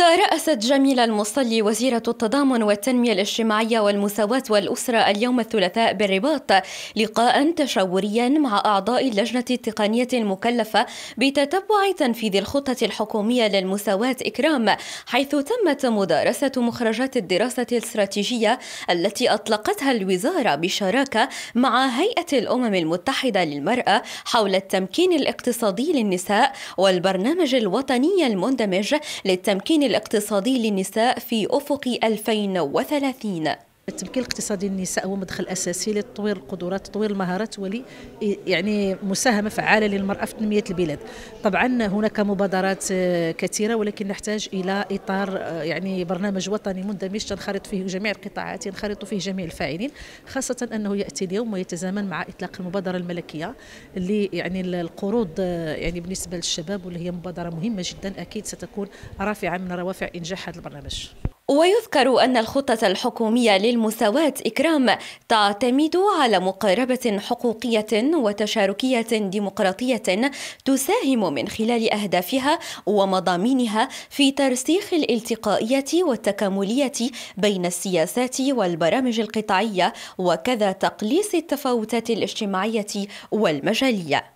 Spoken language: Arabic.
ترأست جميلة المصلي وزيرة التضامن والتنمية الاجتماعية والمساواة والأسرة اليوم الثلاثاء بالرباط لقاء تشاوريا مع أعضاء اللجنة التقنية المكلفة بتتبع تنفيذ الخطة الحكومية للمساواة إكرام حيث تمت مدارسة مخرجات الدراسة الاستراتيجية التي أطلقتها الوزارة بشراكة مع هيئة الأمم المتحدة للمرأة حول التمكين الاقتصادي للنساء والبرنامج الوطني المندمج للتمكين الاقتصادي للنساء في أفق 2030 التمكين الاقتصادي للنساء هو مدخل اساسي لتطوير القدرات تطوير المهارات ولي يعني مساهمه فعاله للمراه في تنميه البلاد طبعا هناك مبادرات آه، كثيره ولكن نحتاج الى اطار آه، يعني برنامج وطني مندمج تنخرط فيه جميع القطاعات ينخرط فيه جميع الفاعلين خاصه انه ياتي اليوم ويتزامن مع اطلاق المبادره الملكيه اللي يعني القروض آه، يعني بالنسبه للشباب واللي هي مبادره مهمه جدا اكيد ستكون رافعه من روافع انجاح هذا البرنامج ويذكر أن الخطة الحكومية للمساواة إكرام تعتمد على مقاربة حقوقية وتشاركية ديمقراطية تساهم من خلال أهدافها ومضامينها في ترسيخ الالتقائية والتكاملية بين السياسات والبرامج القطاعية وكذا تقليص التفاوتات الاجتماعية والمجالية